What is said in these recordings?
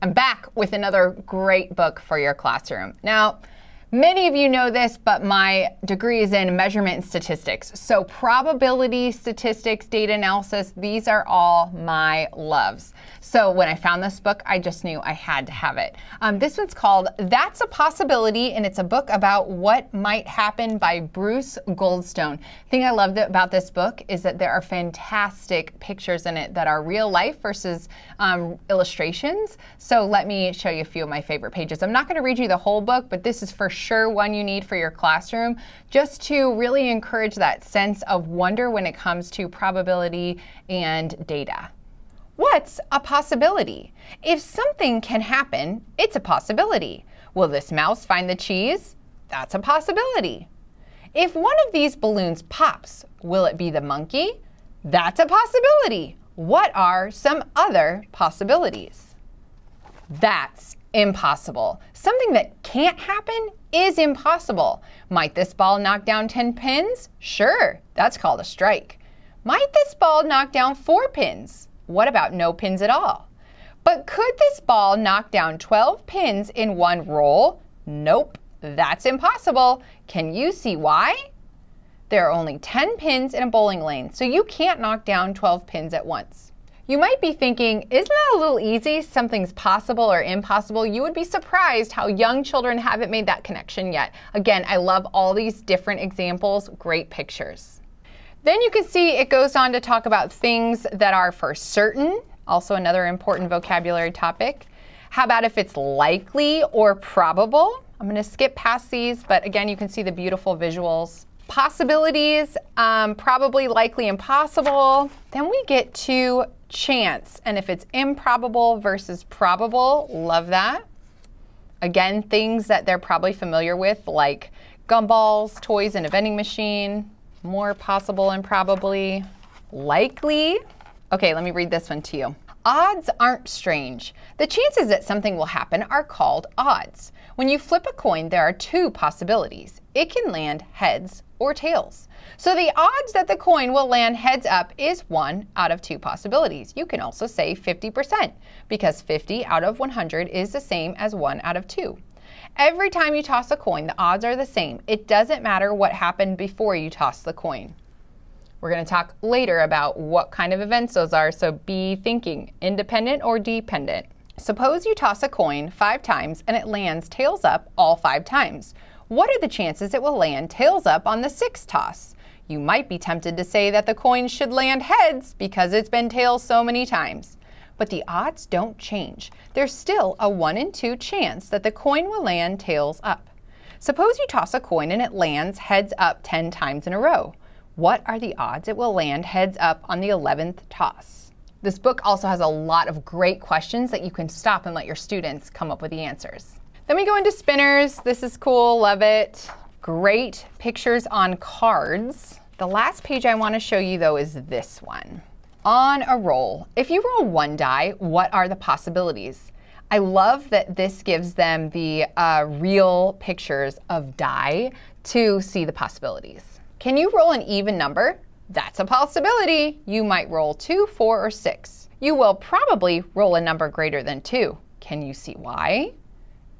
I'm back with another great book for your classroom. Now, Many of you know this, but my degree is in measurement and statistics. So, probability, statistics, data analysis, these are all my loves. So, when I found this book, I just knew I had to have it. Um, this one's called That's a Possibility, and it's a book about what might happen by Bruce Goldstone. The thing I loved about this book is that there are fantastic pictures in it that are real life versus um, illustrations. So, let me show you a few of my favorite pages. I'm not going to read you the whole book, but this is for sure one you need for your classroom, just to really encourage that sense of wonder when it comes to probability and data. What's a possibility? If something can happen, it's a possibility. Will this mouse find the cheese? That's a possibility. If one of these balloons pops, will it be the monkey? That's a possibility. What are some other possibilities? That's impossible. Something that can't happen is impossible. Might this ball knock down 10 pins? Sure, that's called a strike. Might this ball knock down 4 pins? What about no pins at all? But could this ball knock down 12 pins in one roll? Nope, that's impossible. Can you see why? There are only 10 pins in a bowling lane, so you can't knock down 12 pins at once. You might be thinking, isn't that a little easy? Something's possible or impossible. You would be surprised how young children haven't made that connection yet. Again, I love all these different examples, great pictures. Then you can see it goes on to talk about things that are for certain, also another important vocabulary topic. How about if it's likely or probable? I'm going to skip past these, but again, you can see the beautiful visuals. Possibilities, um, probably, likely, impossible. Then we get to chance. And if it's improbable versus probable, love that. Again, things that they're probably familiar with, like gumballs, toys in a vending machine, more possible and probably, likely. Okay, let me read this one to you. Odds aren't strange. The chances that something will happen are called odds. When you flip a coin, there are two possibilities. It can land heads or tails. So the odds that the coin will land heads up is one out of two possibilities. You can also say 50% because 50 out of 100 is the same as one out of two. Every time you toss a coin, the odds are the same. It doesn't matter what happened before you toss the coin. We're going to talk later about what kind of events those are, so be thinking independent or dependent. Suppose you toss a coin five times and it lands tails up all five times. What are the chances it will land tails up on the sixth toss? You might be tempted to say that the coin should land heads because it's been tails so many times. But the odds don't change. There's still a 1 in 2 chance that the coin will land tails up. Suppose you toss a coin and it lands heads up 10 times in a row. What are the odds it will land heads up on the 11th toss? This book also has a lot of great questions that you can stop and let your students come up with the answers. Then we go into spinners. This is cool, love it. Great pictures on cards. The last page I want to show you though is this one. On a roll. If you roll one die, what are the possibilities? I love that this gives them the uh, real pictures of die to see the possibilities. Can you roll an even number? That's a possibility. You might roll 2, 4, or 6. You will probably roll a number greater than 2. Can you see why?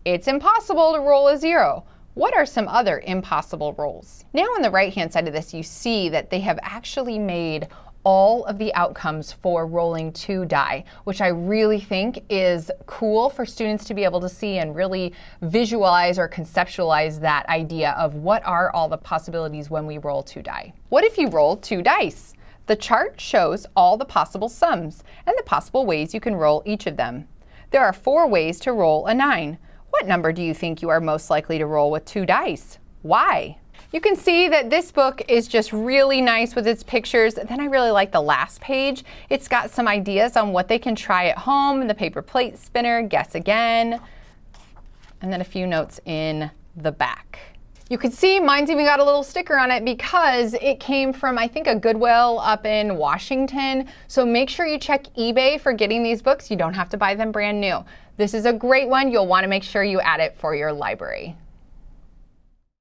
It's impossible to roll a 0. What are some other impossible rolls? Now on the right hand side of this, you see that they have actually made all of the outcomes for rolling two die, which I really think is cool for students to be able to see and really visualize or conceptualize that idea of what are all the possibilities when we roll two die. What if you roll two dice? The chart shows all the possible sums and the possible ways you can roll each of them. There are four ways to roll a 9. What number do you think you are most likely to roll with two dice? Why? You can see that this book is just really nice with its pictures. Then I really like the last page. It's got some ideas on what they can try at home, the paper plate spinner, guess again, and then a few notes in the back. You can see mine's even got a little sticker on it because it came from, I think, a Goodwill up in Washington. So make sure you check eBay for getting these books. You don't have to buy them brand new. This is a great one. You'll want to make sure you add it for your library.